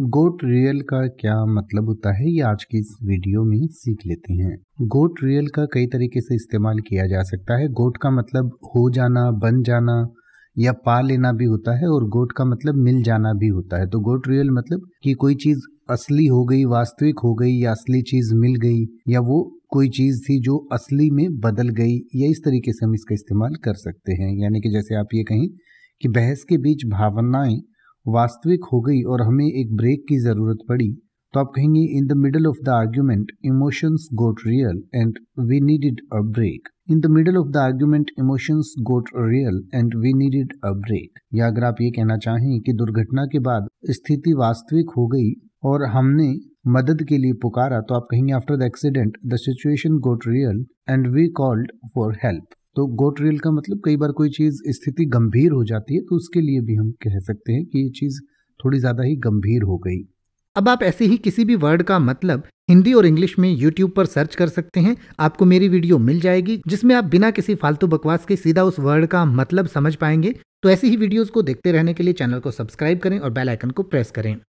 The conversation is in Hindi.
गोट रियल का क्या मतलब होता है ये आज की इस वीडियो में सीख लेते हैं गोट रियल का कई तरीके से इस्तेमाल किया जा सकता है गोट का मतलब हो जाना बन जाना या पा लेना भी होता है और गोट का मतलब मिल जाना भी होता है तो गोट रियल मतलब कि कोई चीज़ असली हो गई वास्तविक हो गई या असली चीज़ मिल गई या वो कोई चीज़ थी जो असली में बदल गई या इस तरीके से हम इसका इस्तेमाल कर सकते हैं यानी कि जैसे आप ये कहें कि बहस के बीच भावनाएं वास्तविक हो गई और हमें एक ब्रेक की ज़रूरत पड़ी तो आप कहेंगे in the middle of the argument emotions got real and we needed a break in the middle of the argument emotions got real and we needed a break या अगर आप ये कहना चाहें कि दुर्घटना के बाद स्थिति वास्तविक हो गई और हमने मदद के लिए पुकारा तो आप कहेंगे after the accident the situation got real and we called for help तो गोट रेल का मतलब कई बार कोई चीज़ स्थिति गंभीर हो जाती है तो उसके लिए भी हम कह सकते हैं कि ये चीज़ थोड़ी ज़्यादा ही गंभीर हो गई अब आप ऐसे ही किसी भी वर्ड का मतलब हिंदी और इंग्लिश में YouTube पर सर्च कर सकते हैं आपको मेरी वीडियो मिल जाएगी जिसमें आप बिना किसी फालतू बकवास के सीधा उस वर्ड का मतलब समझ पाएंगे तो ऐसी ही वीडियोस को देखते रहने के लिए चैनल को सब्सक्राइब करें और बेल आइकन को प्रेस करें